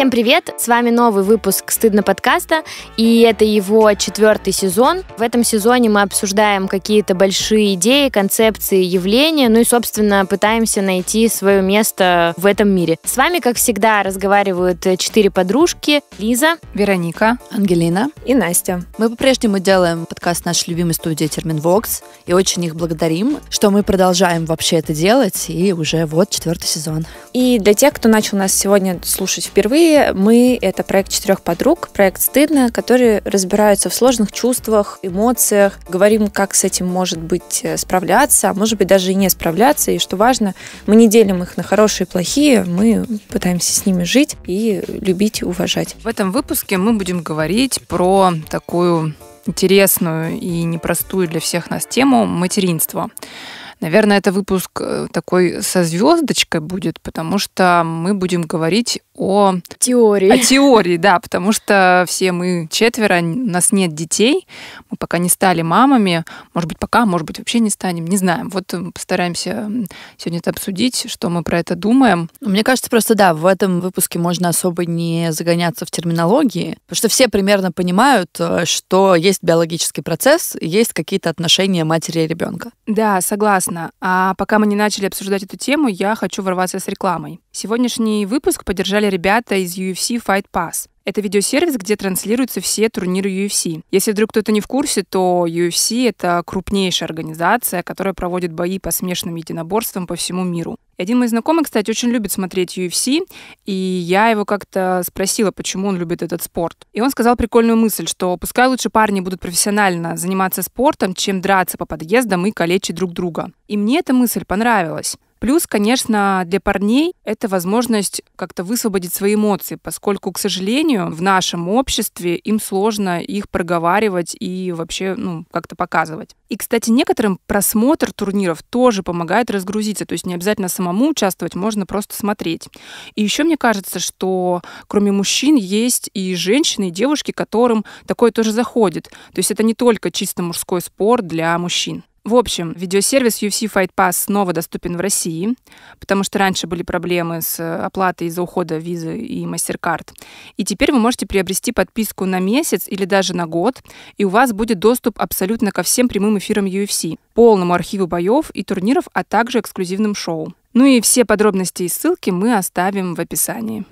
Всем привет! С вами новый выпуск «Стыдно подкаста», и это его четвертый сезон. В этом сезоне мы обсуждаем какие-то большие идеи, концепции, явления, ну и, собственно, пытаемся найти свое место в этом мире. С вами, как всегда, разговаривают э, четыре подружки. Лиза, Вероника, Ангелина и Настя. Мы по-прежнему делаем подкаст нашей любимой студии «Терминвокс», и очень их благодарим, что мы продолжаем вообще это делать, и уже вот четвертый сезон. И для тех, кто начал нас сегодня слушать впервые, Впервые мы — это проект четырех подруг, проект «Стыдно», которые разбираются в сложных чувствах, эмоциях, говорим, как с этим, может быть, э, справляться, а может быть, даже и не справляться, и что важно, мы не делим их на хорошие и плохие, мы пытаемся с ними жить и любить и уважать. В этом выпуске мы будем говорить про такую интересную и непростую для всех нас тему материнства. Наверное, это выпуск э, такой со звездочкой будет, потому что мы будем говорить о теории. О теории, да, потому что все мы четверо, у нас нет детей, мы пока не стали мамами, может быть, пока, может быть, вообще не станем, не знаем. Вот постараемся сегодня это обсудить, что мы про это думаем. Ну, мне кажется, просто да, в этом выпуске можно особо не загоняться в терминологии, потому что все примерно понимают, э, что есть биологический процесс, есть какие-то отношения матери и ребенка. Да, согласна. А пока мы не начали обсуждать эту тему, я хочу ворваться с рекламой. Сегодняшний выпуск поддержали ребята из UFC Fight Pass. Это видеосервис, где транслируются все турниры UFC. Если вдруг кто-то не в курсе, то UFC — это крупнейшая организация, которая проводит бои по смешанным единоборствам по всему миру. И один мой знакомый, кстати, очень любит смотреть UFC, и я его как-то спросила, почему он любит этот спорт. И он сказал прикольную мысль, что пускай лучше парни будут профессионально заниматься спортом, чем драться по подъездам и калечить друг друга. И мне эта мысль понравилась. Плюс, конечно, для парней это возможность как-то высвободить свои эмоции, поскольку, к сожалению, в нашем обществе им сложно их проговаривать и вообще ну, как-то показывать. И, кстати, некоторым просмотр турниров тоже помогает разгрузиться, то есть не обязательно самому участвовать, можно просто смотреть. И еще мне кажется, что кроме мужчин есть и женщины, и девушки, которым такое тоже заходит. То есть это не только чисто мужской спорт для мужчин. В общем, видеосервис UFC Fight Pass снова доступен в России, потому что раньше были проблемы с э, оплатой из-за ухода визы и MasterCard. И теперь вы можете приобрести подписку на месяц или даже на год, и у вас будет доступ абсолютно ко всем прямым эфирам UFC, полному архиву боев и турниров, а также эксклюзивным шоу. Ну и все подробности и ссылки мы оставим в описании.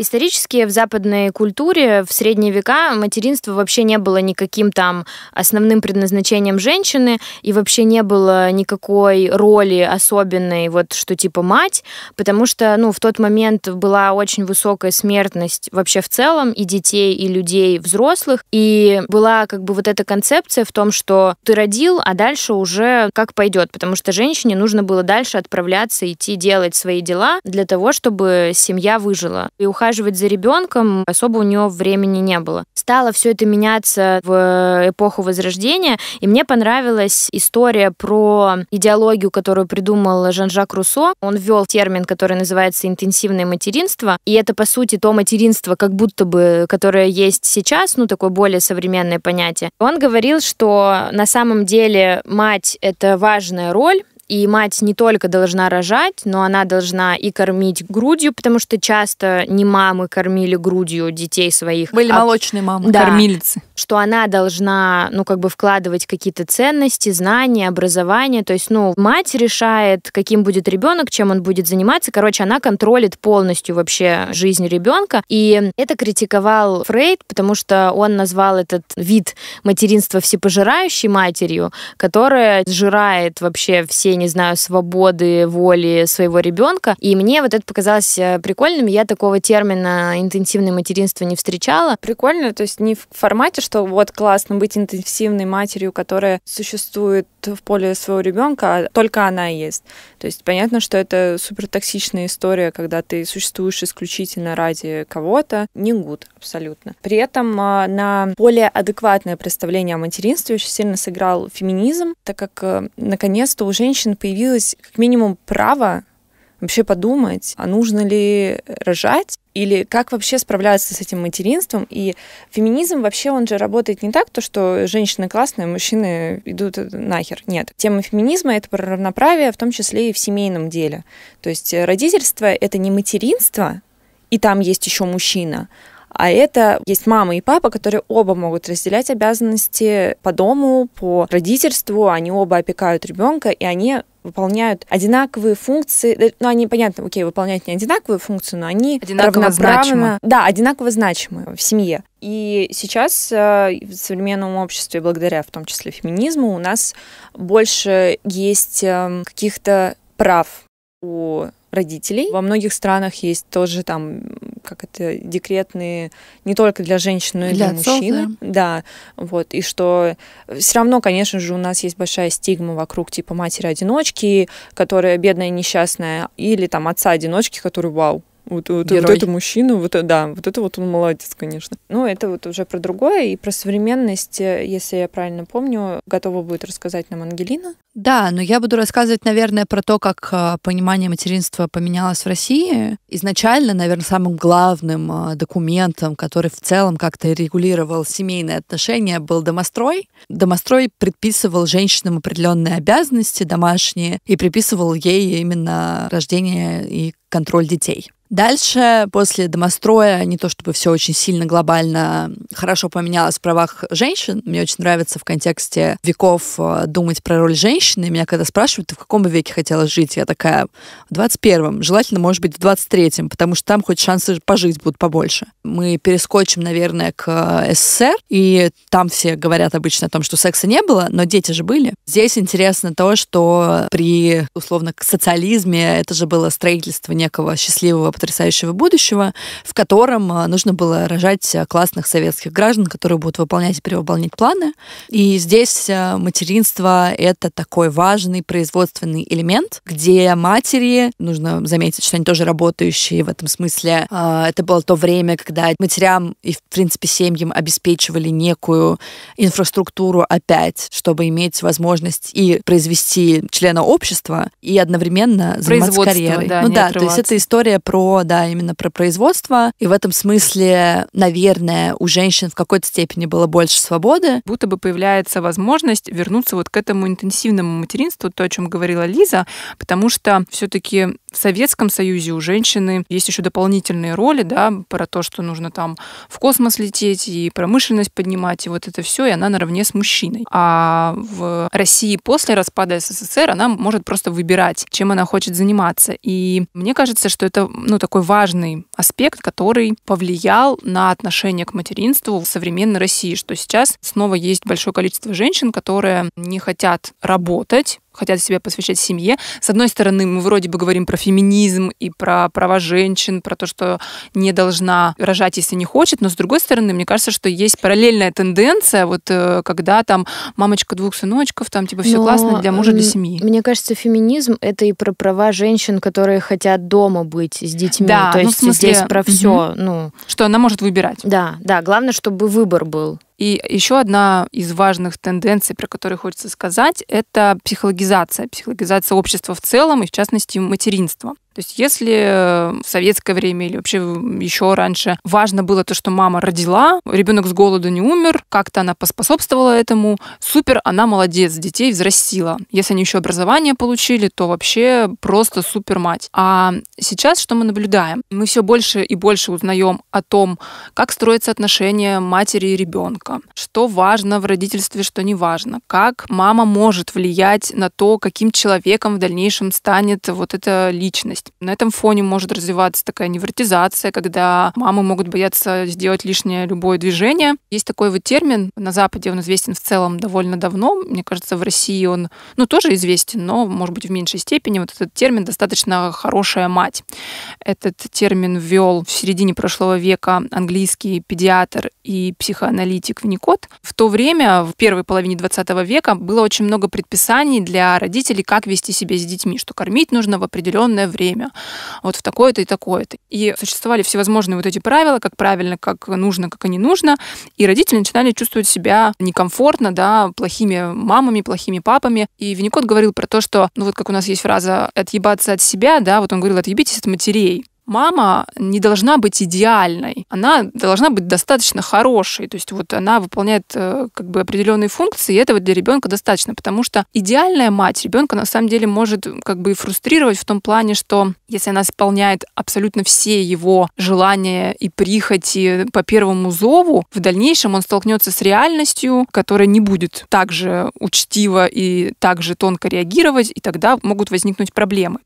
Исторически в западной культуре в средние века материнство вообще не было никаким там основным предназначением женщины, и вообще не было никакой роли особенной, вот что типа мать, потому что, ну, в тот момент была очень высокая смертность вообще в целом и детей, и людей взрослых, и была как бы вот эта концепция в том, что ты родил, а дальше уже как пойдет, потому что женщине нужно было дальше отправляться, идти делать свои дела для того, чтобы семья выжила. И ухаживать ухаживать за ребенком особо у нее времени не было. Стало все это меняться в э, эпоху Возрождения, и мне понравилась история про идеологию, которую придумал Жан-Жак Руссо. Он ввел термин, который называется интенсивное материнство, и это, по сути, то материнство, как будто бы, которое есть сейчас, ну, такое более современное понятие. Он говорил, что на самом деле мать — это важная роль, и мать не только должна рожать, но она должна и кормить грудью, потому что часто не мамы кормили грудью детей своих. А Были а... молочные мамы, да, кормилицы. Что она должна, ну, как бы вкладывать какие-то ценности, знания, образование. То есть, ну, мать решает, каким будет ребенок, чем он будет заниматься. Короче, она контролит полностью вообще жизнь ребенка. И это критиковал Фрейд, потому что он назвал этот вид материнства всепожирающей матерью, которая сжирает вообще все не знаю, свободы, воли своего ребенка. И мне вот это показалось э, прикольным. Я такого термина интенсивное материнство не встречала. Прикольно, то есть не в формате, что вот классно быть интенсивной матерью, которая существует в поле своего ребенка, а только она есть. То есть понятно, что это супер токсичная история, когда ты существуешь исключительно ради кого-то. Не гуд, абсолютно. При этом а, на более адекватное представление о материнстве очень сильно сыграл феминизм, так как э, наконец-то у женщин женщин появилось как минимум право вообще подумать, а нужно ли рожать, или как вообще справляться с этим материнством. И феминизм вообще, он же работает не так, то, что женщины классные, мужчины идут нахер. Нет. Тема феминизма — это про равноправие, в том числе и в семейном деле. То есть родительство — это не материнство, и там есть еще мужчина, а это есть мама и папа, которые оба могут разделять обязанности по дому, по родительству, они оба опекают ребенка, и они выполняют одинаковые функции. Э, ну, они, понятно, окей, выполняют не одинаковые функции, но они одинаково равноправно... Да, одинаково значимы в семье. И сейчас э, в современном обществе, благодаря в том числе феминизму, у нас больше есть эм, каких-то прав у родителей. Во многих странах есть тоже там, как это, декретные не только для женщин, но и для, для мужчин. Да. да, вот. И что все равно, конечно же, у нас есть большая стигма вокруг типа матери-одиночки, которая бедная, несчастная, или там отца-одиночки, который, вау, вот, вот, Герой. вот это мужчина, вот э, да, вот это вот он молодец, конечно. Ну, это вот уже про другое. И про современность, э, если я правильно помню, готова будет рассказать нам Ангелина. Да, но я буду рассказывать, наверное, про то, как э, понимание материнства поменялось в России. Изначально, наверное, самым главным документом, который в целом как-то регулировал семейные отношения, был домострой. Домострой предписывал женщинам определенные обязанности домашние и приписывал ей именно рождение и контроль детей. Дальше, после домостроя, не то чтобы все очень сильно глобально хорошо поменялось в правах женщин. Мне очень нравится в контексте веков э, думать про роль женщины. Меня когда спрашивают, ты в каком бы веке хотела жить, я такая, в 21-м, желательно, может быть, в 23-м, потому что там хоть шансы пожить будут побольше. Мы перескочим, наверное, к э, СССР, и там все говорят обычно о том, что секса не было, но дети же были. Здесь интересно то, что при, условно, к социализме это же было строительство некого счастливого, потрясающего будущего, в котором а, нужно было рожать а, классных советских граждан, которые будут выполнять и перевыполнять планы. И здесь а, материнство — это такой важный производственный элемент, где матери, нужно заметить, что они тоже работающие в этом смысле, это было то время, когда матерям и, в принципе, семьям обеспечивали некую инфраструктуру опять, чтобы иметь возможность и произвести члена общества, и одновременно заниматься карьерой. Да, ну да, то есть это история про, да, именно про производство. И в этом смысле, наверное, у женщин в какой-то степени было больше свободы. Будто бы появляется возможность вернуться вот к этому интенсивному материнству, то, о чем говорила Лиза, потому что все-таки в Советском Союзе у женщины есть еще дополнительные роли, да, про то, что нужно там в космос лететь и промышленность поднимать, и вот это все, и она наравне с мужчиной. А в России после распада СССР она может просто выбирать, чем она хочет заниматься. И мне кажется кажется, что это ну, такой важный аспект, который повлиял на отношение к материнству в современной России, что сейчас снова есть большое количество женщин, которые не хотят работать, хотят себя посвящать семье. С одной стороны, мы вроде бы говорим про феминизм и про права женщин, про то, что не должна рожать, если не хочет, но с другой стороны, мне кажется, что есть параллельная тенденция, вот э, когда там мамочка двух сыночков, там типа все но, классно для мужа, для семьи. Мне кажется, феминизм это и про права женщин, которые хотят дома быть с детьми. Да, то ну, есть смысле... здесь про все. Ну... Что она может выбирать. Да, да. Главное, чтобы выбор был. И еще одна из важных тенденций, про которые хочется сказать, это психологизация. Психологизация общества в целом и, в частности, материнства. То есть если э, в советское время или вообще еще раньше важно было то, что мама родила, ребенок с голоду не умер, как-то она поспособствовала этому, супер, она молодец, детей взрастила. Если они еще образование получили, то вообще просто супер мать. А сейчас что мы наблюдаем? Мы все больше и больше узнаем о том, как строятся отношения матери и ребенка, что важно в родительстве, что не важно, как мама может влиять на то, каким человеком в дальнейшем станет вот эта личность есть на этом фоне может развиваться такая невротизация, когда мамы могут бояться сделать лишнее любое движение. Есть такой вот термин, на Западе он известен в целом довольно давно, мне кажется, в России он, ну, тоже известен, но, может быть, в меньшей степени. Вот этот термин «достаточно хорошая мать». Этот термин ввел в середине прошлого века английский педиатр и психоаналитик Вникот. В то время, в первой половине 20 века, было очень много предписаний для родителей, как вести себя с детьми, что кормить нужно в определенное время, время, вот в такое-то и такое-то. И существовали всевозможные вот эти правила, как правильно, как нужно, как и не нужно, и родители начинали чувствовать себя некомфортно, да, плохими мамами, плохими папами. И Винникот говорил про то, что, ну вот как у нас есть фраза «отъебаться от себя», да, вот он говорил «отъебитесь от матерей» мама не должна быть идеальной, она должна быть достаточно хорошей, то есть вот она выполняет э, как бы определенные функции, и этого для ребенка достаточно, потому что идеальная мать ребенка на самом деле может как бы и фрустрировать в том плане, что если она исполняет абсолютно все его желания и прихоти по первому зову, в дальнейшем он столкнется с реальностью, которая не будет так же учтиво и так же тонко реагировать, и тогда могут возникнуть проблемы.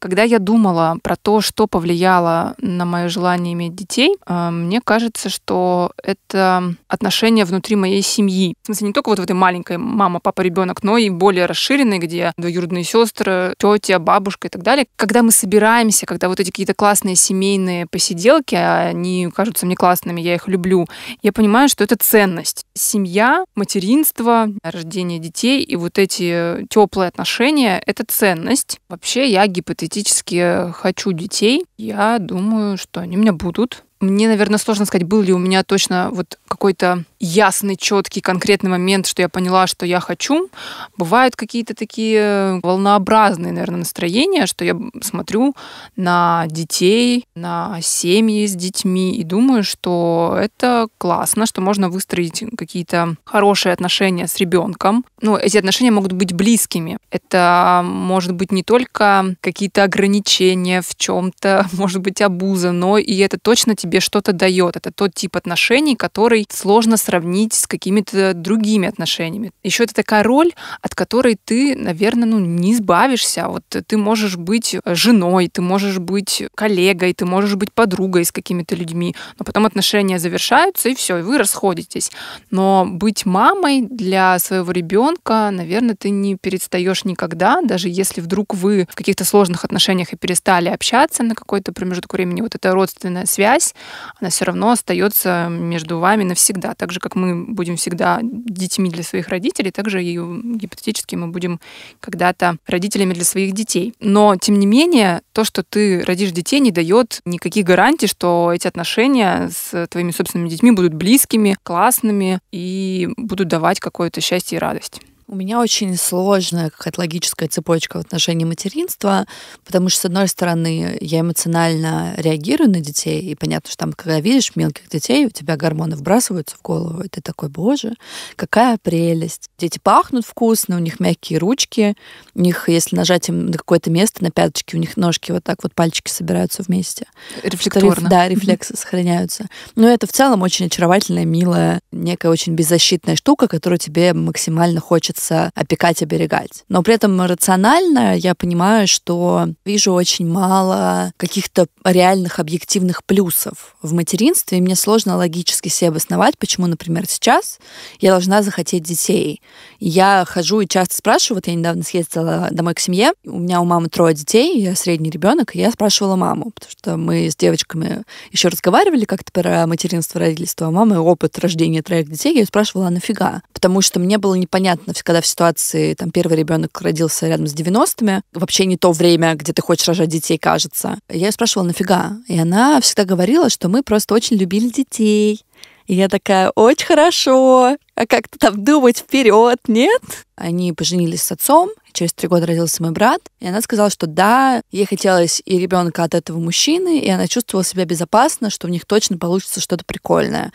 Когда я думала про то, что повлияло на мое желание иметь детей, э, мне кажется, что это отношения внутри моей семьи. В смысле, не только вот в этой маленькой мама, папа, ребенок, но и более расширенной, где двоюродные сестры, тетя, бабушка и так далее. Когда мы собираемся, когда вот эти какие-то классные семейные посиделки, а они кажутся мне классными, я их люблю, я понимаю, что это ценность. Семья, материнство, рождение детей и вот эти э, теплые отношения — это ценность. Вообще я гипотетически теоретически э, хочу детей, я думаю, что они у меня будут. Мне, наверное, сложно сказать, был ли у меня точно вот какой-то ясный, четкий, конкретный момент, что я поняла, что я хочу. Бывают какие-то такие волнообразные, наверное, настроения, что я смотрю на детей, на семьи с детьми и думаю, что это классно, что можно выстроить какие-то хорошие отношения с ребенком. Ну, эти отношения могут быть близкими. Это может быть не только какие-то ограничения в чем-то, может быть, обуза, но и это точно тебе что-то дает. Это тот тип отношений, который сложно сравнить с какими-то другими отношениями. Еще это такая роль, от которой ты, наверное, ну, не избавишься. Вот ты можешь быть женой, ты можешь быть коллегой, ты можешь быть подругой с какими-то людьми, но потом отношения завершаются, и все, и вы расходитесь. Но быть мамой для своего ребенка, наверное, ты не перестаешь никогда, даже если вдруг вы в каких-то сложных отношениях и перестали общаться на какой-то промежуток времени, вот эта родственная связь, она все равно остается между вами навсегда. Так же, как мы будем всегда детьми для своих родителей, так же и гипотетически мы будем когда-то родителями для своих детей. Но, тем не менее, то, что ты родишь детей, не дает никаких гарантий, что эти отношения с твоими собственными детьми будут близкими, классными и будут давать какое-то счастье и радость. У меня очень сложная какая-то логическая цепочка в отношении материнства, потому что, с одной стороны, я эмоционально реагирую на детей, и понятно, что там, когда видишь мелких детей, у тебя гормоны вбрасываются в голову, и ты такой, боже, какая прелесть. Дети пахнут вкусно, у них мягкие ручки, у них, если нажать им на какое-то место, на пяточки, у них ножки вот так вот, пальчики собираются вместе. Рефлекторно. Да, рефлексы сохраняются. Но это в целом очень очаровательная, милая, некая очень беззащитная штука, которую тебе максимально хочется стараться опекать, оберегать. Но при этом рационально я понимаю, что вижу очень мало каких-то реальных объективных плюсов в материнстве, и мне сложно логически себе обосновать, почему, например, сейчас я должна захотеть детей. Я хожу и часто спрашиваю, вот я недавно съездила домой к семье, у меня у мамы трое детей, я средний ребенок, и я спрашивала маму, потому что мы с девочками еще разговаривали как-то про материнство, родительство, а мама опыт рождения троих детей, я ее спрашивала, а нафига? Потому что мне было непонятно, когда в ситуации, там, первый ребенок родился рядом с 90-ми, вообще не то время, где ты хочешь рожать детей, кажется. Я ее спрашивала, нафига? И она всегда говорила, что мы просто очень любили детей. И я такая, очень хорошо, а как-то там думать вперед, нет? Они поженились с отцом, через три года родился мой брат, и она сказала, что да, ей хотелось и ребенка от этого мужчины, и она чувствовала себя безопасно, что у них точно получится что-то прикольное.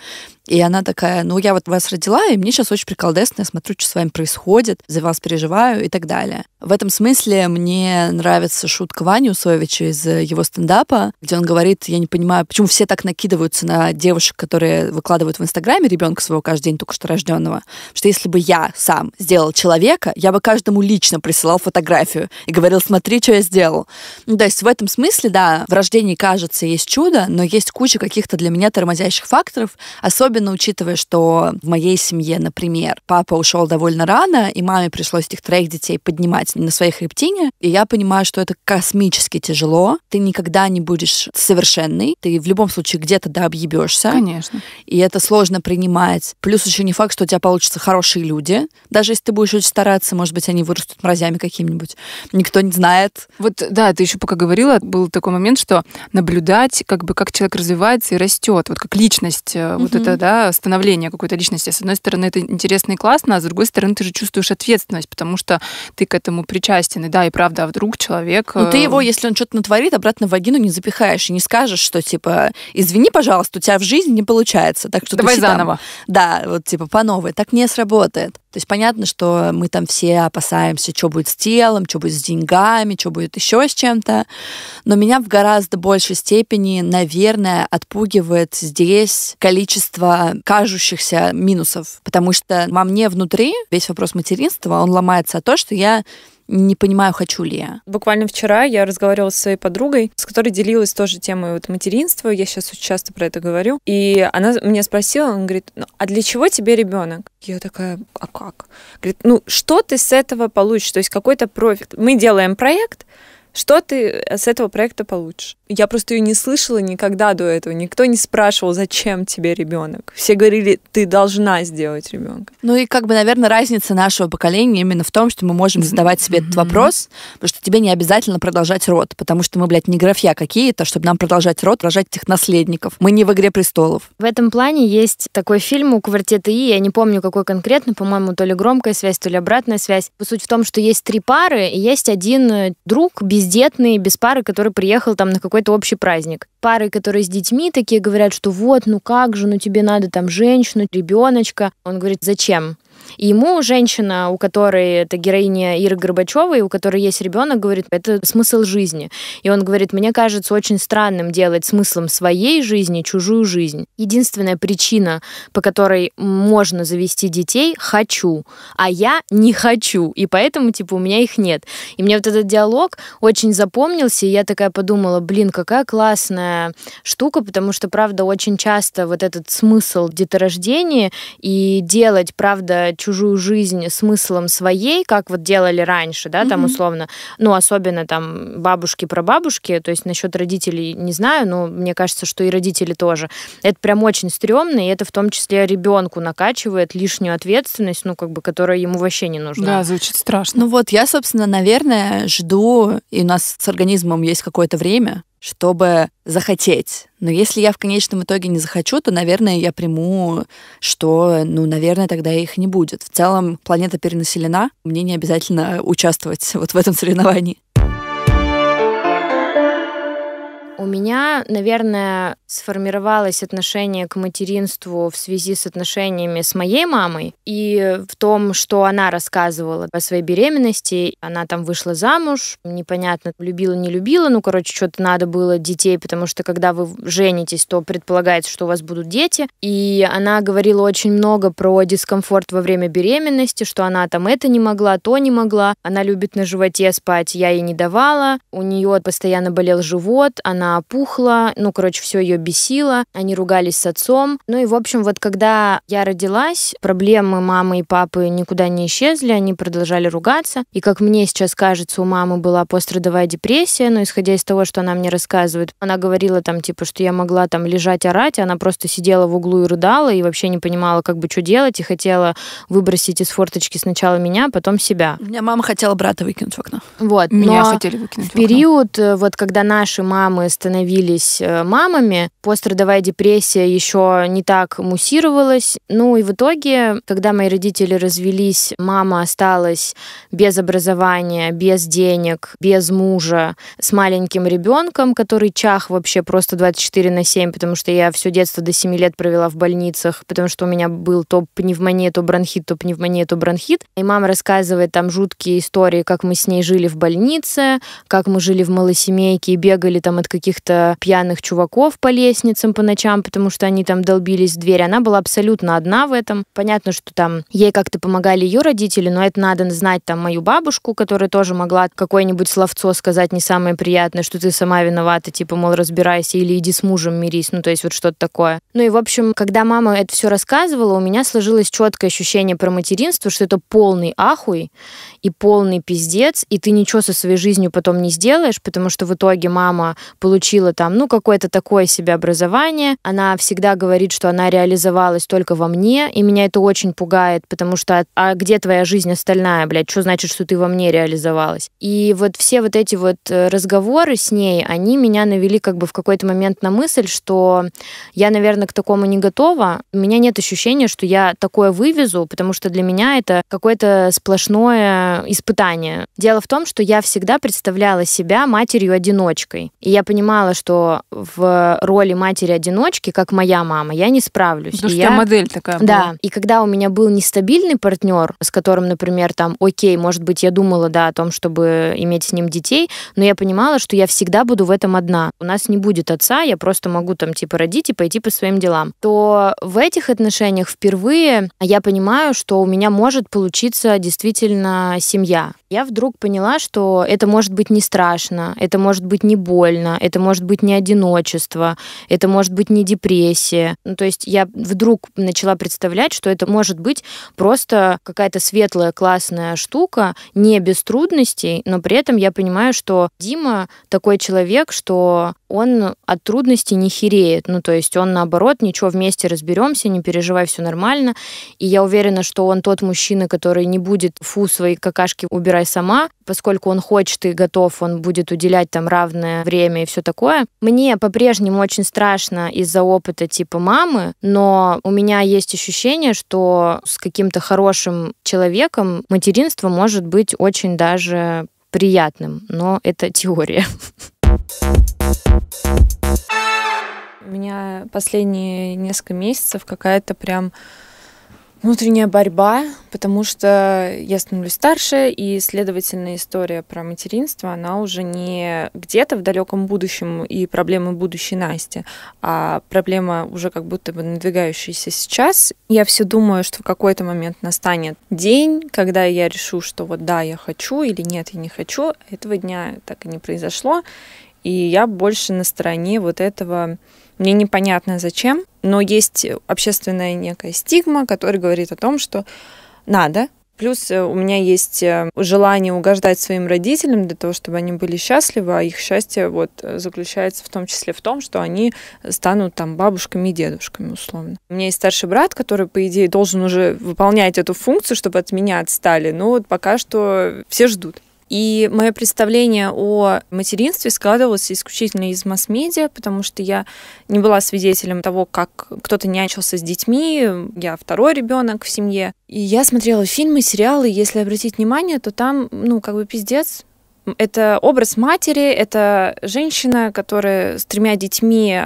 И она такая, ну, я вот вас родила, и мне сейчас очень приколдесно, я смотрю, что с вами происходит, за вас переживаю и так далее. В этом смысле мне нравится шутка Вани Усовича из его стендапа, где он говорит, я не понимаю, почему все так накидываются на девушек, которые выкладывают в Инстаграме ребенка своего каждый день, только что рожден рожденного. что если бы я сам сделал человека, я бы каждому лично присылал фотографию и говорил, смотри, что я сделал. Ну, то есть в этом смысле, да, в рождении, кажется, есть чудо, но есть куча каких-то для меня тормозящих факторов, особенно учитывая, что в моей семье, например, папа ушел довольно рано, и маме пришлось этих троих детей поднимать на своих рептине, и я понимаю, что это космически тяжело, ты никогда не будешь совершенный, ты в любом случае где-то да объебешься. Конечно. И это сложно принимать. Плюс еще не факт, что что у тебя получатся хорошие люди, даже если ты будешь очень стараться, может быть, они вырастут мразями какими-нибудь. Никто не знает. Вот, да, ты еще пока говорила, был такой момент, что наблюдать, как бы, как человек развивается и растет, вот как личность, mm-hmm. вот это, да, становление какой-то личности. С одной стороны, это интересно и классно, а с другой стороны, ты же чувствуешь ответственность, потому что ты к этому причастен, и да, и правда, а вдруг человек... Ну, ты э, его, если он что-то натворит, обратно в вагину не запихаешь и не скажешь, что, типа, извини, пожалуйста, у тебя в жизни не получается, так что Давай заново. Там. Да, вот, типа, по новое. Так не сработает. То есть понятно, что мы там все опасаемся, что будет с телом, что будет с деньгами, что будет еще с чем-то. Но меня в гораздо большей степени, наверное, отпугивает здесь количество кажущихся минусов. Потому что во мне внутри весь вопрос материнства, он ломается от того, что я не понимаю, хочу ли я. Буквально вчера я разговаривала с своей подругой, с которой делилась тоже темой вот материнства. Я сейчас очень часто про это говорю. И она меня спросила, она говорит, ну, а для чего тебе ребенок? Я такая, а как? Говорит, ну что ты с этого получишь? То есть какой-то профит. Мы делаем проект, что ты э, с этого проекта получишь? Я просто ее не слышала никогда до этого. Никто не спрашивал, зачем тебе ребенок. Все говорили, ты должна сделать ребенка. Ну и как бы, наверное, разница нашего поколения именно в том, что мы можем задавать себе этот вопрос, потому что тебе не обязательно продолжать род, потому что мы, блядь, не графья какие-то, чтобы нам продолжать род, рожать этих наследников. Мы не в «Игре престолов». В этом плане есть такой фильм у «Квартета И», я не помню, какой конкретно, по-моему, то ли громкая связь, то ли обратная связь. Суть в том, что есть три пары, и есть один э, друг без бездетные, без пары, который приехал там на какой-то общий праздник. Пары, которые с детьми, такие говорят, что вот, ну как же, ну тебе надо там женщину, ребеночка. Он говорит, зачем? И ему женщина, у которой это героиня Ира Горбачева и у которой есть ребенок, говорит, это смысл жизни. И он говорит, мне кажется очень странным делать смыслом своей жизни чужую жизнь. Единственная причина, по которой можно завести детей, хочу, а я не хочу, и поэтому, типа, у меня их нет. И мне вот этот диалог очень запомнился, и я такая подумала, блин, какая классная штука, потому что, правда, очень часто вот этот смысл деторождения и делать, правда, чужую жизнь смыслом своей, как вот делали раньше, да, там условно, ну, особенно там бабушки про бабушки, то есть насчет родителей не знаю, но мне кажется, что и родители тоже. Это прям очень стрёмно, и это в том числе ребенку накачивает лишнюю ответственность, ну, как бы, которая ему вообще не нужна. Да, звучит страшно. Ну вот, я, собственно, наверное, жду, и у нас с организмом есть какое-то время, чтобы захотеть. Но если я в конечном итоге не захочу, то, наверное, я приму, что, ну, наверное, тогда их не будет. В целом, планета перенаселена, мне не обязательно участвовать вот в этом соревновании. У меня, наверное, сформировалось отношение к материнству в связи с отношениями с моей мамой и в том, что она рассказывала о своей беременности. Она там вышла замуж, непонятно, любила, не любила, ну, короче, что-то надо было детей, потому что когда вы женитесь, то предполагается, что у вас будут дети. И она говорила очень много про дискомфорт во время беременности, что она там это не могла, то не могла. Она любит на животе спать, я ей не давала. У нее постоянно болел живот, она она ну, короче, все ее бесило, они ругались с отцом. Ну и, в общем, вот когда я родилась, проблемы мамы и папы никуда не исчезли, они продолжали ругаться. И, как мне сейчас кажется, у мамы была пострадовая депрессия, но исходя из того, что она мне рассказывает, она говорила там, типа, что я могла там лежать, орать, она просто сидела в углу и рыдала, и вообще не понимала, как бы, что делать, и хотела выбросить из форточки сначала меня, а потом себя. У меня мама хотела брата выкинуть в окно. Вот. Меня хотели выкинуть в, окно. период, э, вот когда наши мамы становились э, мамами. Пострадовая депрессия еще не так муссировалась. Ну и в итоге, когда мои родители развелись, мама осталась без образования, без денег, без мужа, с маленьким ребенком, который чах вообще просто 24 на 7, потому что я все детство до 7 лет провела в больницах, потому что у меня был то пневмония, то бронхит, то пневмония, то бронхит. И мама рассказывает там жуткие истории, как мы с ней жили в больнице, как мы жили в малосемейке и бегали там от каких каких-то пьяных чуваков по лестницам по ночам, потому что они там долбились в дверь. Она была абсолютно одна в этом. Понятно, что там ей как-то помогали ее родители, но это надо знать там мою бабушку, которая тоже могла какое-нибудь словцо сказать не самое приятное, что ты сама виновата, типа, мол, разбирайся или иди с мужем мирись, ну, то есть вот что-то такое. Ну и, в общем, когда мама это все рассказывала, у меня сложилось четкое ощущение про материнство, что это полный ахуй и полный пиздец, и ты ничего со своей жизнью потом не сделаешь, потому что в итоге мама получила получила там, ну, какое-то такое себе образование. Она всегда говорит, что она реализовалась только во мне, и меня это очень пугает, потому что а, а где твоя жизнь остальная, блядь, что значит, что ты во мне реализовалась? И вот все вот эти вот э, разговоры с ней, они меня навели как бы в какой-то момент на мысль, что я, наверное, к такому не готова. У меня нет ощущения, что я такое вывезу, потому что для меня это какое-то сплошное испытание. Дело в том, что я всегда представляла себя матерью-одиночкой. И я понимаю, понимала, что в роли матери-одиночки, как моя мама, я не справлюсь. Потому и что я... модель такая была. Да. И когда у меня был нестабильный партнер, с которым, например, там, окей, может быть, я думала, да, о том, чтобы иметь с ним детей, но я понимала, что я всегда буду в этом одна. У нас не будет отца, я просто могу там, типа, родить и пойти по своим делам. То в этих отношениях впервые я понимаю, что у меня может получиться действительно семья. Я вдруг поняла, что это может быть не страшно, это может быть не больно, это это может быть не одиночество, это может быть не депрессия. Ну, то есть я вдруг начала представлять, что это может быть просто какая-то светлая, классная штука, не без трудностей, но при этом я понимаю, что Дима такой человек, что он от трудностей не хереет. Ну, то есть он наоборот, ничего, вместе разберемся, не переживай, все нормально. И я уверена, что он тот мужчина, который не будет фу свои какашки убирай сама, поскольку он хочет и готов, он будет уделять там равное время и все такое. Мне по-прежнему очень страшно из-за опыта типа мамы, но у меня есть ощущение, что с каким-то хорошим человеком материнство может быть очень даже приятным, но это теория. У меня последние несколько месяцев какая-то прям внутренняя борьба, потому что я становлюсь старше, и, следовательно, история про материнство, она уже не где-то в далеком будущем и проблемы будущей Насти, а проблема уже как будто бы надвигающаяся сейчас. Я все думаю, что в какой-то момент настанет день, когда я решу, что вот да, я хочу или нет, я не хочу. Этого дня так и не произошло, и я больше на стороне вот этого мне непонятно зачем, но есть общественная некая стигма, которая говорит о том, что надо. Плюс э, у меня есть э, желание угождать своим родителям для того, чтобы они были счастливы, а их счастье вот заключается в том числе в том, что они станут там бабушками и дедушками условно. У меня есть старший брат, который, по идее, должен уже выполнять эту функцию, чтобы от меня отстали, но вот пока что все ждут. И мое представление о материнстве складывалось исключительно из масс-медиа, потому что я не была свидетелем того, как кто-то нянчился с детьми, я второй ребенок в семье. И я смотрела фильмы, сериалы, если обратить внимание, то там, ну, как бы пиздец, это образ матери, это женщина, которая с тремя детьми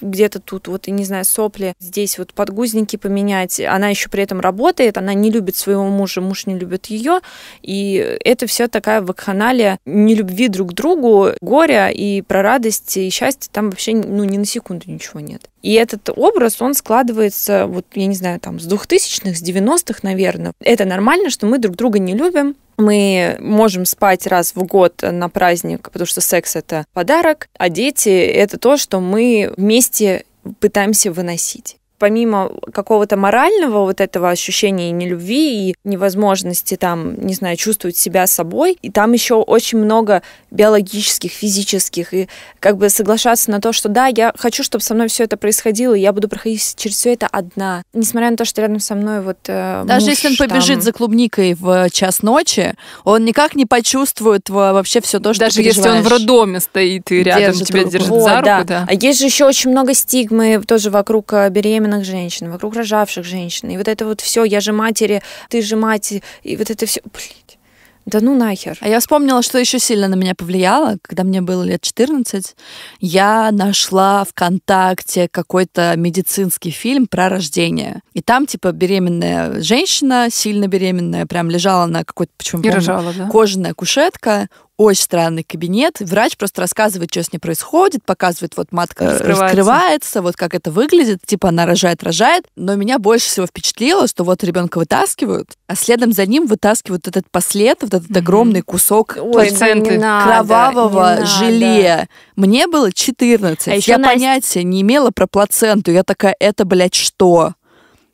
где-то тут, вот, и не знаю, сопли, здесь вот подгузники поменять. Она еще при этом работает, она не любит своего мужа, муж не любит ее. И это все такая вакханалия нелюбви друг к другу, горя и про радость и счастье там вообще ну, ни на секунду ничего нет. И этот образ, он складывается, вот, я не знаю, там, с двухтысячных, с девяностых, наверное. Это нормально, что мы друг друга не любим, мы можем спать раз в год на праздник, потому что секс это подарок, а дети это то, что мы вместе пытаемся выносить помимо какого-то морального вот этого ощущения нелюбви и невозможности там, не знаю, чувствовать себя собой, и там еще очень много биологических, физических, и как бы соглашаться на то, что да, я хочу, чтобы со мной все это происходило, и я буду проходить через все это одна. Несмотря на то, что рядом со мной вот э, Даже муж, если он побежит там... за клубникой в э, час ночи, он никак не почувствует э, вообще все то, что Даже ты если он в роддоме стоит и рядом держит тебя руку. держит вот, за руку, да. да. А есть же еще очень много стигмы тоже вокруг э, беременности беременных женщин, вокруг рожавших женщин. И вот это вот все, я же матери, ты же мать, и вот это все. Блин. Да ну нахер. А я вспомнила, что еще сильно на меня повлияло, когда мне было лет 14. Я нашла ВКонтакте какой-то медицинский фильм про рождение. И там, типа, беременная женщина, сильно беременная, прям лежала на какой-то, почему то да? кожаная кушетка очень странный кабинет. Врач просто рассказывает, что с ней происходит, показывает, вот матка э, раскрывается. раскрывается, вот как это выглядит, типа она рожает, рожает. Но меня больше всего впечатлило, что вот ребенка вытаскивают, а следом за ним вытаскивают этот послед, вот этот mm огромный кусок Ой, кровавого надо, желе. Мне было 14. А я Настя... понятия не имела про плаценту. Я такая, это, блядь, что?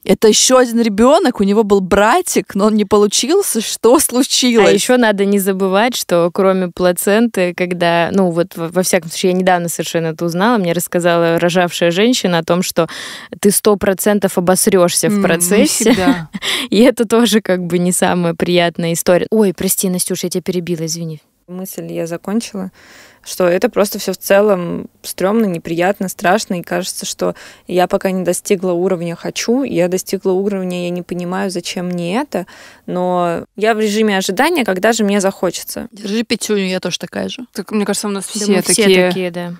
Это еще один ребенок, у него был братик, но он не получился. Что а случилось? А еще надо не забывать, что кроме плаценты, когда, ну вот во всяком случае, я недавно совершенно это узнала, мне рассказала рожавшая женщина о том, что ты сто процентов обосрешься в процессе. и это тоже как бы не самая приятная история. Ой, прости, Настюш, я тебя перебила, извини. Мысль я закончила что это просто все в целом стрёмно, неприятно, страшно, и кажется, что я пока не достигла уровня «хочу», я достигла уровня «я не понимаю, зачем мне это», но я в режиме ожидания, когда же мне захочется. Держи пятюню, я тоже такая же. Так, мне кажется, у нас все, да, такие. все такие, да.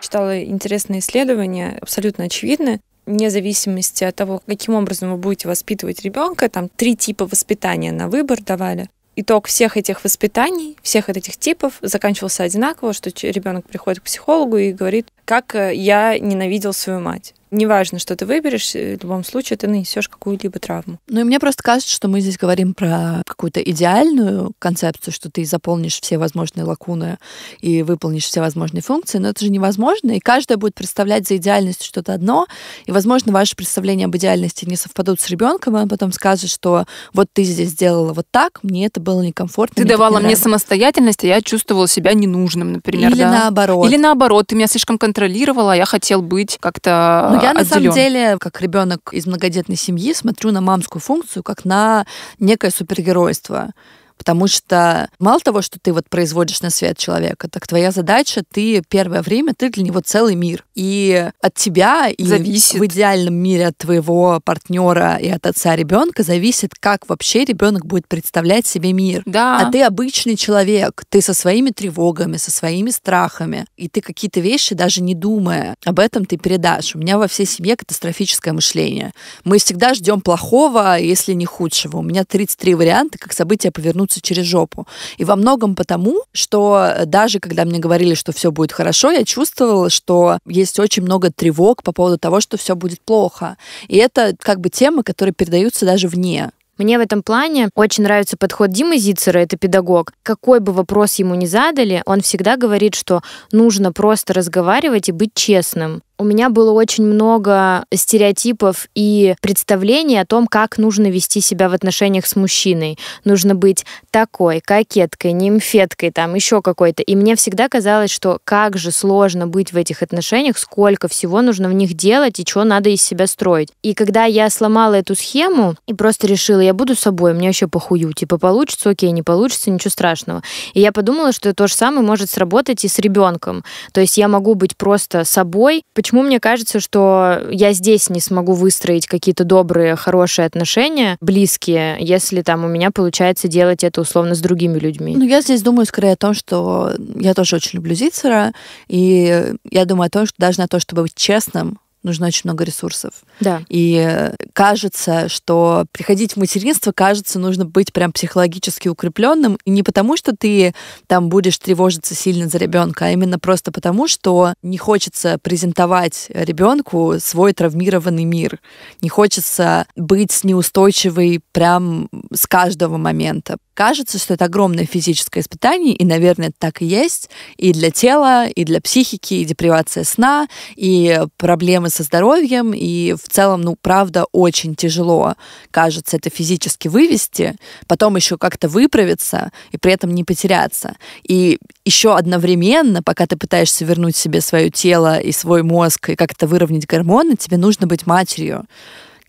Читала интересные исследования. абсолютно очевидно, вне зависимости от того, каким образом вы будете воспитывать ребенка, там три типа воспитания на выбор давали итог всех этих воспитаний, всех этих типов заканчивался одинаково, что ребенок приходит к психологу и говорит, как э, я ненавидел свою мать неважно, что ты выберешь, э, в любом случае ты нанесешь какую-либо травму. Ну и мне просто кажется, что мы здесь говорим про какую-то идеальную концепцию, что ты заполнишь все возможные лакуны и выполнишь все возможные функции, но это же невозможно, и каждая будет представлять за идеальность что-то одно, и, возможно, ваши представления об идеальности не совпадут с ребенком, и он потом скажет, что вот ты здесь сделала вот так, мне это было некомфортно. Ты мне давала не мне самостоятельность, а я чувствовала себя ненужным, например. Или да? наоборот. Или наоборот, ты меня слишком контролировала, а я хотел быть как-то ну, ну, я отделен. на самом деле, как ребенок из многодетной семьи, смотрю на мамскую функцию как на некое супергеройство. Потому что мало того, что ты вот производишь на свет человека, так твоя задача, ты первое время, ты для него целый мир. И от тебя и зависит. в идеальном мире от твоего партнера и от отца ребенка зависит, как вообще ребенок будет представлять себе мир. Да. А ты обычный человек, ты со своими тревогами, со своими страхами, и ты какие-то вещи даже не думая об этом ты передашь. У меня во всей семье катастрофическое мышление. Мы всегда ждем плохого, а если не худшего. У меня 33 варианта, как события повернут вернуться через жопу. И во многом потому, что э, даже когда мне говорили, что все будет хорошо, я чувствовала, что есть очень много тревог по поводу того, что все будет плохо. И это как бы темы, которые передаются даже вне. Мне в этом плане очень нравится подход Димы Зицера, это педагог. Какой бы вопрос ему ни задали, он всегда говорит, что нужно просто разговаривать и быть честным у меня было очень много стереотипов и представлений о том, как нужно вести себя в отношениях с мужчиной. Нужно быть такой, кокеткой, нимфеткой, там еще какой-то. И мне всегда казалось, что как же сложно быть в этих отношениях, сколько всего нужно в них делать и что надо из себя строить. И когда я сломала эту схему и просто решила, я буду собой, мне вообще похую, типа получится, окей, не получится, ничего страшного. И я подумала, что то же самое может сработать и с ребенком. То есть я могу быть просто собой, Почему мне кажется, что я здесь не смогу выстроить какие-то добрые, хорошие отношения, близкие, если там у меня получается делать это условно с другими людьми? Ну, я здесь думаю скорее о том, что я тоже очень люблю Зицера, и я думаю о том, что даже на то, чтобы быть честным нужно очень много ресурсов. Да. И э, кажется, что приходить в материнство, кажется, нужно быть прям психологически укрепленным. И не потому, что ты там будешь тревожиться сильно за ребенка, а именно просто потому, что не хочется презентовать ребенку свой травмированный мир. Не хочется быть неустойчивой прям с каждого момента. Кажется, что это огромное физическое испытание, и, наверное, так и есть. И для тела, и для психики, и депривация сна, и проблемы проблемы со здоровьем, и в целом, ну, правда, очень тяжело, кажется, это физически вывести, потом еще как-то выправиться и при этом не потеряться. И еще одновременно, пока ты пытаешься вернуть себе свое тело и свой мозг и как-то выровнять гормоны, тебе нужно быть матерью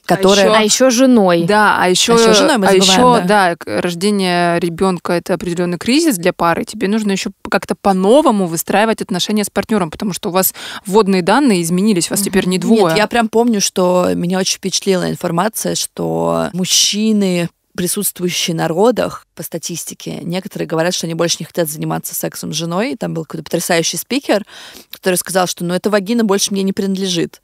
которая... А еще, а еще женой. Да, а еще, а еще женой мы а забываем, а еще, да. да, рождение ребенка это определенный кризис для пары. Тебе нужно еще как-то по-новому выстраивать отношения с партнером, потому что у вас вводные данные изменились, у вас теперь не двое. Нет, я прям помню, что меня очень впечатлила информация, что мужчины присутствующие на родах, по статистике, некоторые говорят, что они больше не хотят заниматься сексом с женой. Там был какой-то потрясающий спикер, который сказал, что ну, эта вагина больше мне не принадлежит.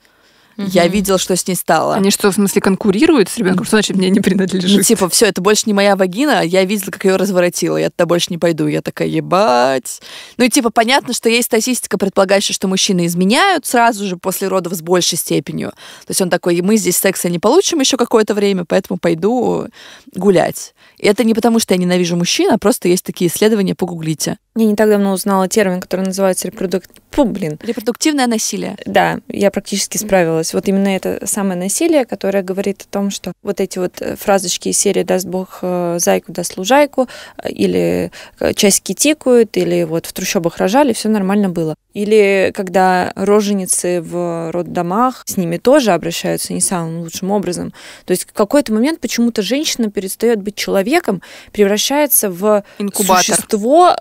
Угу. Я видел, что с ней стало. Они что, в смысле, конкурируют с ребенком? Что значит, мне не принадлежит? Ну, типа, все, это больше не моя вагина, а я видела, как ее разворотила, я туда больше не пойду. Я такая, ебать. Ну, и типа, понятно, что есть статистика, предполагающая, что мужчины изменяют сразу же после родов с большей степенью. То есть он такой, мы здесь секса не получим еще какое-то время, поэтому пойду гулять. И это не потому, что я ненавижу мужчин, а просто есть такие исследования, погуглите. Я не так давно узнала термин, который называется репродук... Фу, блин. репродуктивное насилие. Да, я практически справилась. Вот именно это самое насилие, которое говорит о том, что вот эти вот э, фразочки из серии «Даст Бог э, зайку, даст лужайку», э, или «Часики тикают», или вот «В трущобах рожали», все нормально было. Или когда роженицы в роддомах с ними тоже обращаются не самым лучшим образом. То есть в какой-то момент почему-то женщина перестает быть человеком, превращается в Инкубатор. существо,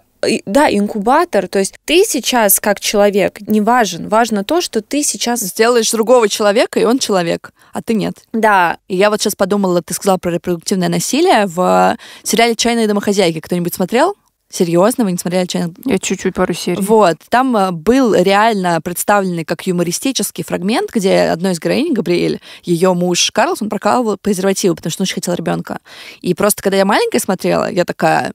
да, инкубатор. То есть ты сейчас как человек не важен. Важно то, что ты сейчас... Сделаешь другого человека, и он человек, а ты нет. Да. И я вот сейчас подумала, ты сказала про репродуктивное насилие в э, сериале «Чайные домохозяйки». Кто-нибудь смотрел? Серьезно, вы не смотрели Чайнг? Я чуть-чуть пару серий. Вот, там э, был реально представленный как юмористический фрагмент, где одной из героинь, Габриэль, ее муж Карлос, он прокалывал презервативы, потому что он очень хотел ребенка. И просто, когда я маленькая смотрела, я такая,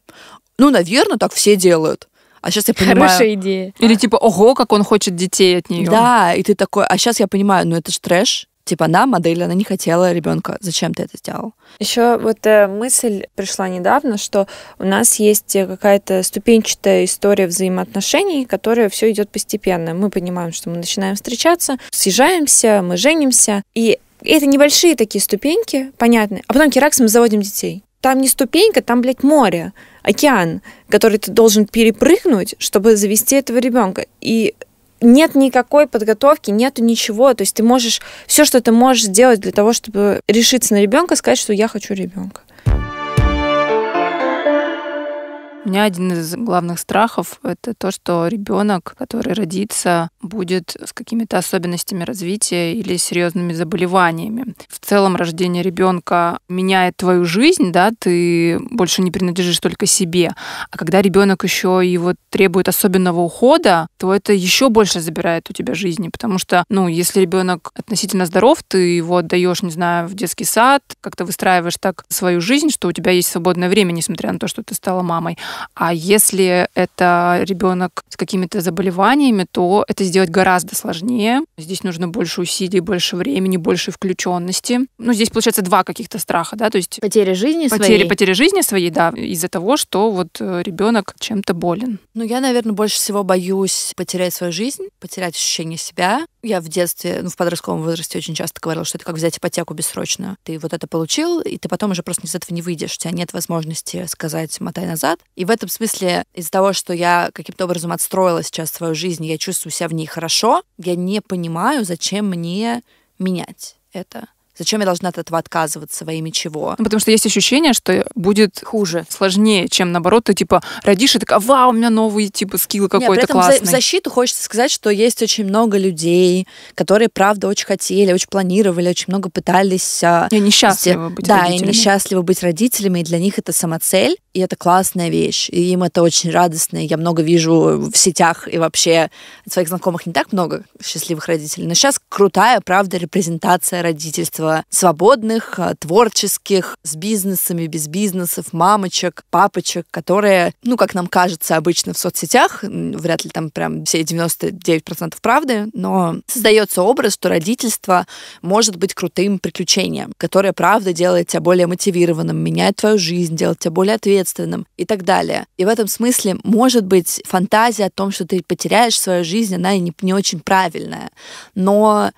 ну, наверное, так все делают. А сейчас я понимаю... Хорошая идея. Или типа, ого, как он хочет детей от нее. Да, и ты такой, а сейчас я понимаю, ну это ж трэш. Типа она модель, она не хотела ребенка. Зачем ты это сделал? Еще вот э, мысль пришла недавно, что у нас есть э, какая-то ступенчатая история взаимоотношений, которая все идет постепенно. Мы понимаем, что мы начинаем встречаться, съезжаемся, мы женимся. И это небольшие такие ступеньки, понятные. А потом керакс мы заводим детей. Там не ступенька, там, блядь, море океан, который ты должен перепрыгнуть, чтобы завести этого ребенка. И нет никакой подготовки, нету ничего. То есть ты можешь все, что ты можешь сделать для того, чтобы решиться на ребенка, сказать, что я хочу ребенка. меня один из главных страхов — это то, что ребенок, который родится, будет с какими-то особенностями развития или серьезными заболеваниями. В целом рождение ребенка меняет твою жизнь, да, ты больше не принадлежишь только себе. А когда ребенок еще и вот требует особенного ухода, то это еще больше забирает у тебя жизни, потому что, ну, если ребенок относительно здоров, ты его отдаешь, не знаю, в детский сад, как-то выстраиваешь так свою жизнь, что у тебя есть свободное время, несмотря на то, что ты стала мамой. А если это ребенок с какими-то заболеваниями, то это сделать гораздо сложнее. Здесь нужно больше усилий, больше времени, больше включенности. Ну, здесь получается два каких-то страха, да, то есть потеря жизни потери, своей. Потеря жизни своей, да, из-за того, что вот э, ребенок чем-то болен. Ну, я, наверное, больше всего боюсь потерять свою жизнь, потерять ощущение себя. Я в детстве, ну, в подростковом возрасте очень часто говорила, что это как взять ипотеку бессрочно. Ты вот это получил, и ты потом уже просто из этого не выйдешь. У тебя нет возможности сказать «мотай назад». И в этом смысле из-за того, что я каким-то образом отстроила сейчас свою жизнь, я чувствую себя в ней хорошо, я не понимаю, зачем мне менять это. Зачем я должна от этого отказываться во имя чего? Ну, потому что есть ощущение, что будет хуже, сложнее, чем наоборот, ты типа родишь и такая, вау, у меня новый типа скилл какой-то классный. За, в защиту хочется сказать, что есть очень много людей, которые правда очень хотели, очень планировали, очень много пытались. Я а, несчастлива быть да, родителями. Да, и несчастливы быть родителями, и для них это самоцель, и это классная вещь, и им это очень радостно. Я много вижу в сетях и вообще своих знакомых не так много счастливых родителей, но сейчас крутая, правда, репрезентация родительства свободных, э, творческих, с бизнесами, без бизнесов, мамочек, папочек, которые, ну, как нам кажется обычно в соцсетях, вряд ли там прям все 99% правды, но создается образ, что родительство может быть крутым приключением, которое, правда, делает тебя более мотивированным, меняет твою жизнь, делает тебя более ответственным и так далее. И в этом смысле, может быть, фантазия о том, что ты потеряешь свою жизнь, она не, не очень правильная. Но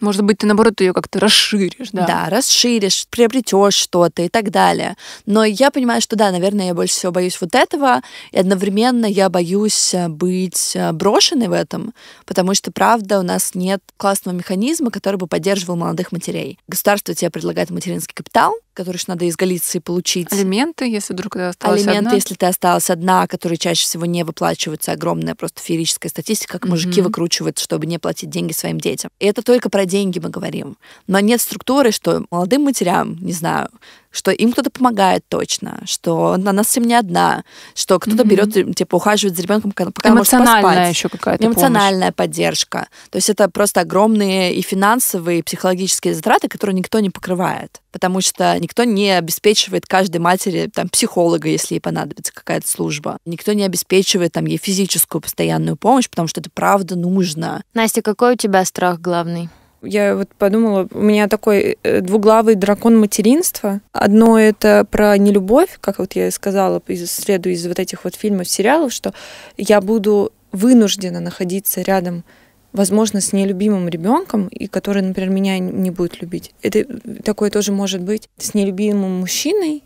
может быть, ты наоборот ее как-то расширишь, да? Да, расширишь, приобретешь что-то и так далее. Но я понимаю, что да, наверное, я больше всего боюсь вот этого, и одновременно я боюсь э, быть э, брошенной в этом, потому что, правда, у нас нет классного механизма, который бы поддерживал молодых матерей. Государство тебе предлагает материнский капитал, которые ж надо из Галиции получить. Алименты, если вдруг ты осталась Алименты, одна. если ты осталась одна, которые чаще всего не выплачиваются. Огромная просто феерическая статистика, как mm-hmm. мужики выкручивают, чтобы не платить деньги своим детям. И это только про деньги мы говорим. Но нет структуры, что молодым матерям, не знаю, что им кто-то помогает точно, что она совсем не одна, что кто-то mm-hmm. берет, э, типа, ухаживает за ребенком, пока Эмоциональная она может еще какая-то Эмоциональная помощь. поддержка. То есть это просто огромные и финансовые, и психологические затраты, которые никто не покрывает, потому что никто не обеспечивает каждой матери, там, психолога, если ей понадобится какая-то служба. Никто не обеспечивает, там, ей физическую постоянную помощь, потому что это правда нужно. Настя, какой у тебя страх главный? Я вот подумала, у меня такой э, двуглавый дракон материнства. Одно это про нелюбовь, как вот я и сказала, следуя из вот этих вот фильмов, сериалов, что я буду вынуждена находиться рядом возможно, с нелюбимым ребенком, и который, например, меня не будет любить. Это э, такое тоже может быть с нелюбимым мужчиной,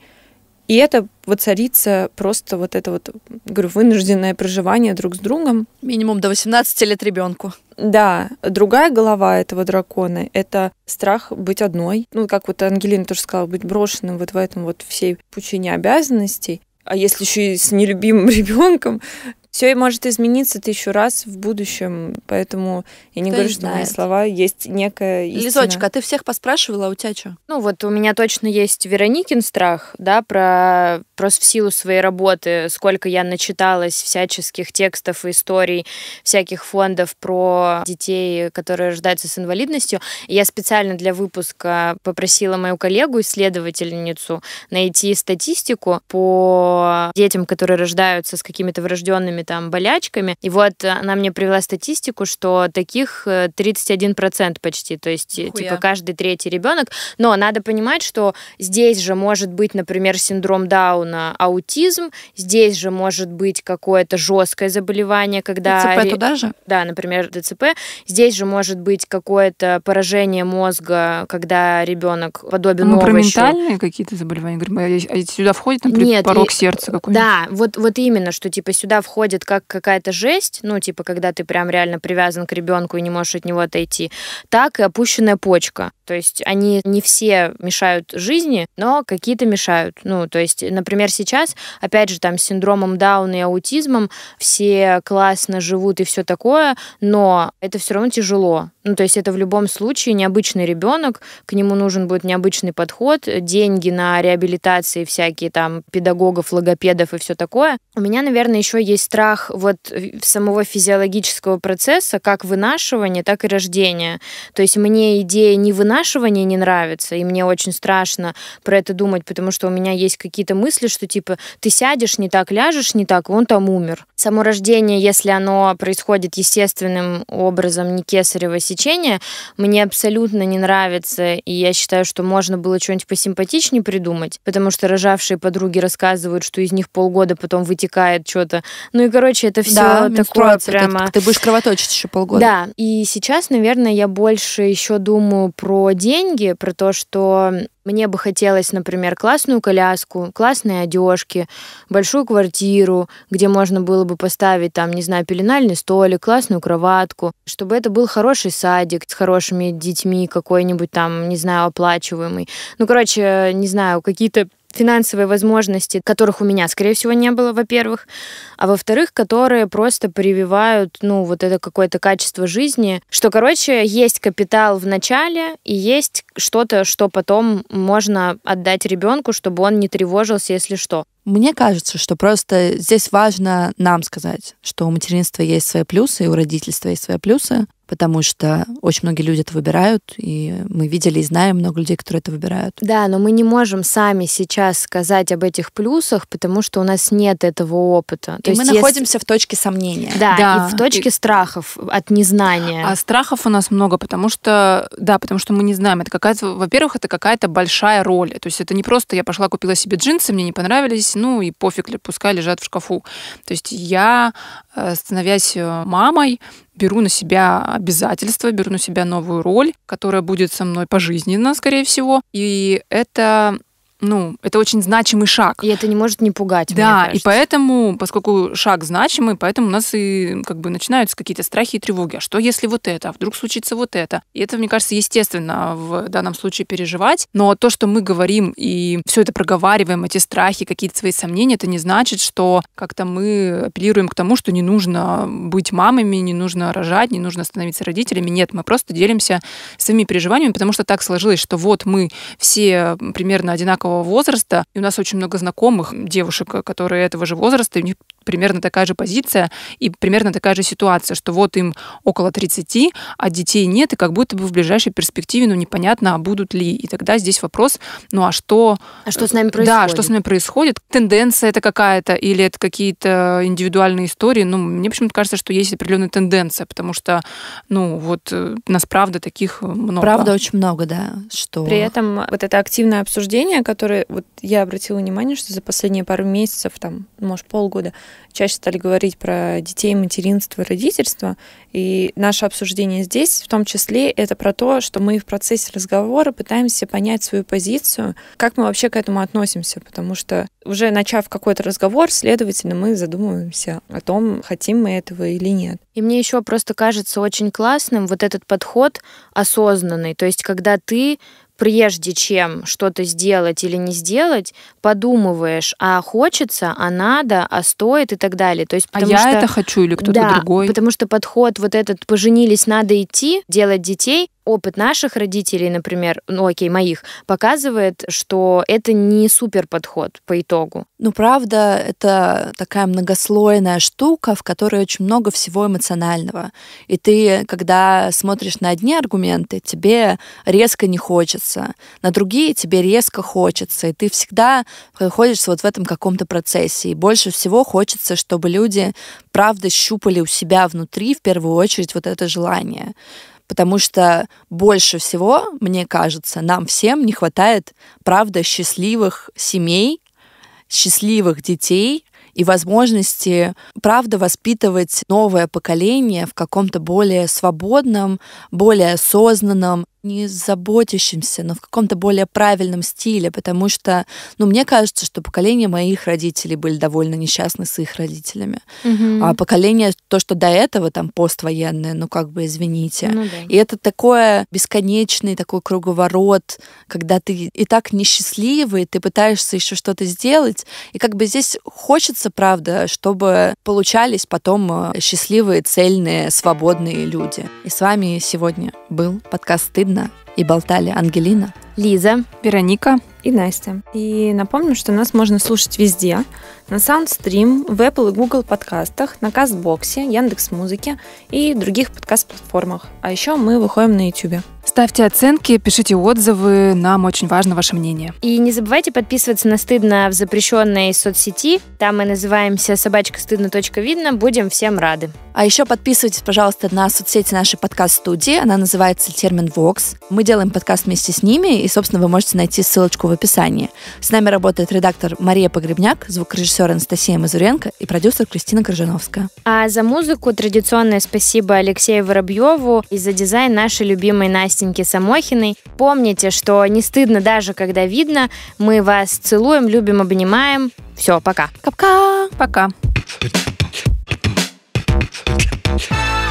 и это воцарится просто вот это вот, говорю, вынужденное проживание друг с другом. Минимум до 18 лет ребенку. Да, другая голова этого дракона — это страх быть одной. Ну, как вот Ангелина тоже сказала, быть брошенным вот в этом вот всей пучине обязанностей. А если еще и с нелюбимым ребенком, все и может измениться тысячу раз в будущем, поэтому я не Кто говорю, что мои слова есть некая истина. Лизочка, а ты всех поспрашивала, а у тебя что? Ну вот у меня точно есть Вероникин страх, да, про просто в силу своей работы, сколько я начиталась всяческих текстов и историй, всяких фондов про детей, которые рождаются с инвалидностью. Я специально для выпуска попросила мою коллегу, исследовательницу, найти статистику по детям, которые рождаются с какими-то врожденными там болячками. И вот э, она мне привела статистику, что таких 31% э, почти, то есть Хуя. Э, типа каждый третий ребенок. Но надо понимать, что здесь же может быть, например, синдром Дауна, аутизм, здесь же может быть какое-то жесткое заболевание, когда... ДЦП туда же? Да, например, ДЦП. Здесь же может быть какое-то поражение мозга, когда ребенок подобен Мы овощу. про ментальные какие-то заболевания говорим, а, а сюда входит, например, Нет, порог и... сердца какой-нибудь? Да, вот, вот именно, что типа сюда входит выглядит как какая-то жесть, ну, типа, когда ты прям реально привязан к ребенку и не можешь от него отойти, так и опущенная почка. То есть они не все мешают жизни, но какие-то мешают. Ну, то есть, например, сейчас, опять же, там с синдромом Дауна и аутизмом все классно живут и все такое, но это все равно тяжело. Ну, то есть это в любом случае необычный ребенок, к нему нужен будет необычный подход, деньги на реабилитации всякие там педагогов, логопедов и все такое. У меня, наверное, еще есть страх вот самого физиологического процесса, как вынашивания, так и рождения. То есть мне идея не вынашивания вынашивание не нравится, и мне очень страшно про это думать, потому что у меня есть какие-то мысли, что типа ты сядешь не так, ляжешь не так, он там умер. Само рождение, если оно происходит естественным образом, не кесарево сечение, мне абсолютно не нравится, и я считаю, что можно было что-нибудь посимпатичнее придумать, потому что рожавшие подруги рассказывают, что из них полгода потом вытекает что-то. Ну и, короче, это все да, такое прямо... Ты, ты будешь кровоточить еще полгода. Да, и сейчас, наверное, я больше еще думаю про про деньги, про то, что мне бы хотелось, например, классную коляску, классные одежки, большую квартиру, где можно было бы поставить там, не знаю, пеленальный столик, классную кроватку, чтобы это был хороший садик с хорошими детьми, какой-нибудь там, не знаю, оплачиваемый. Ну, короче, не знаю, какие-то финансовые возможности, которых у меня, скорее всего, не было, во-первых, а во-вторых, которые просто прививают, ну, вот это какое-то качество жизни, что, короче, есть капитал в начале и есть что-то, что потом можно отдать ребенку, чтобы он не тревожился, если что. Мне кажется, что просто здесь важно нам сказать, что у материнства есть свои плюсы, и у родительства есть свои плюсы, потому что очень многие люди это выбирают, и мы видели и знаем много людей, которые это выбирают. Да, но мы не можем сами сейчас сказать об этих плюсах, потому что у нас нет этого опыта. То и мы находимся в точке сомнения. Да, да. и в точке и... страхов от незнания. А страхов у нас много, потому что, да, потому что мы не знаем. Это какая-то, во-первых, это какая-то большая роль. То есть это не просто я пошла купила себе джинсы, мне не понравились, ну и пофиг, пускай лежат в шкафу. То есть я, э, становясь э, мамой, беру на себя обязательства, беру на себя новую роль, которая будет со мной пожизненно, скорее всего. И это ну, это очень значимый шаг. И это не может не пугать. Да, и поэтому, поскольку шаг значимый, поэтому у нас и как бы начинаются какие-то страхи и тревоги. А что если вот это, а вдруг случится вот это? И это, мне кажется, естественно в данном случае переживать. Но то, что мы говорим и все это проговариваем, эти страхи, какие-то свои сомнения, это не значит, что как-то мы апеллируем к тому, что не нужно быть мамами, не нужно рожать, не нужно становиться родителями. Нет, мы просто делимся своими переживаниями, потому что так сложилось, что вот мы все примерно одинаково подросткового возраста. И у нас очень много знакомых девушек, которые этого же возраста, и у них примерно такая же позиция и примерно такая же ситуация, что вот им около 30, а детей нет, и как будто бы в ближайшей перспективе, ну, непонятно, а будут ли. И тогда здесь вопрос, ну, а что... А что э, с нами происходит? Да, что с нами происходит? Тенденция это какая-то или это какие-то индивидуальные истории? Ну, мне почему-то кажется, что есть определенная тенденция, потому что, ну, вот э, нас правда таких много. Правда очень много, да, что... При этом вот это активное обсуждение, которые вот я обратила внимание, что за последние пару месяцев, там, ну, может, полгода, чаще стали говорить про детей, материнство, родительство. И наше обсуждение здесь, в том числе, это про то, что мы в процессе разговора пытаемся понять свою позицию, как мы вообще к этому относимся, потому что уже начав какой-то разговор, следовательно, мы задумываемся о том, хотим мы этого или нет. И мне еще просто кажется очень классным вот этот подход осознанный, то есть когда ты прежде чем что-то сделать или не сделать, подумываешь, а хочется, а надо, а стоит и так далее. То есть, а я что, это хочу или кто-то да, другой. Потому что подход вот этот «поженились, надо идти, делать детей», опыт наших родителей, например, ну окей, моих, показывает, что это не супер подход по итогу. Ну правда, это такая многослойная штука, в которой очень много всего эмоционального. И ты, когда смотришь на одни аргументы, тебе резко не хочется, на другие тебе резко хочется, и ты всегда находишься вот в этом каком-то процессе. И больше всего хочется, чтобы люди правда щупали у себя внутри в первую очередь вот это желание потому что больше всего, мне кажется, нам всем не хватает, правда, счастливых семей, счастливых детей и возможности, правда, воспитывать новое поколение в каком-то более свободном, более осознанном не заботящимся, но в каком-то более правильном стиле, потому что, ну, мне кажется, что поколение моих родителей были довольно несчастны с их родителями. Угу. А поколение, то, что до этого, там, поствоенное, ну, как бы, извините. Ну, да. И это такое бесконечный такой круговорот, когда ты и так несчастливый, ты пытаешься еще что-то сделать, и как бы здесь хочется, правда, чтобы получались потом э, счастливые, цельные, свободные люди. И с вами сегодня был подкаст «Стыдно ладно, и болтали Ангелина, Лиза, Вероника и Настя. И напомню, что нас можно слушать везде. На Soundstream, в Apple и Google подкастах, на Кастбоксе, Яндекс.Музыке и других подкаст-платформах. А еще мы выходим на YouTube. Ставьте оценки, пишите отзывы, нам очень важно ваше мнение. И не забывайте подписываться на «Стыдно» в запрещенной соцсети. Там мы называемся собачка стыдно видно. Будем всем рады. А еще подписывайтесь, пожалуйста, на соцсети нашей подкаст-студии. Она называется «Термин Вокс». Мы делаем подкаст вместе с ними, и, собственно, вы можете найти ссылочку в описании. С нами работает редактор Мария Погребняк, звукорежиссер Анастасия Мазуренко и продюсер Кристина Крыжановская. А за музыку традиционное спасибо Алексею Воробьеву и за дизайн нашей любимой Настеньки Самохиной. Помните, что не стыдно даже, когда видно. Мы вас целуем, любим, обнимаем. Все, пока. Капка. Пока. Пока.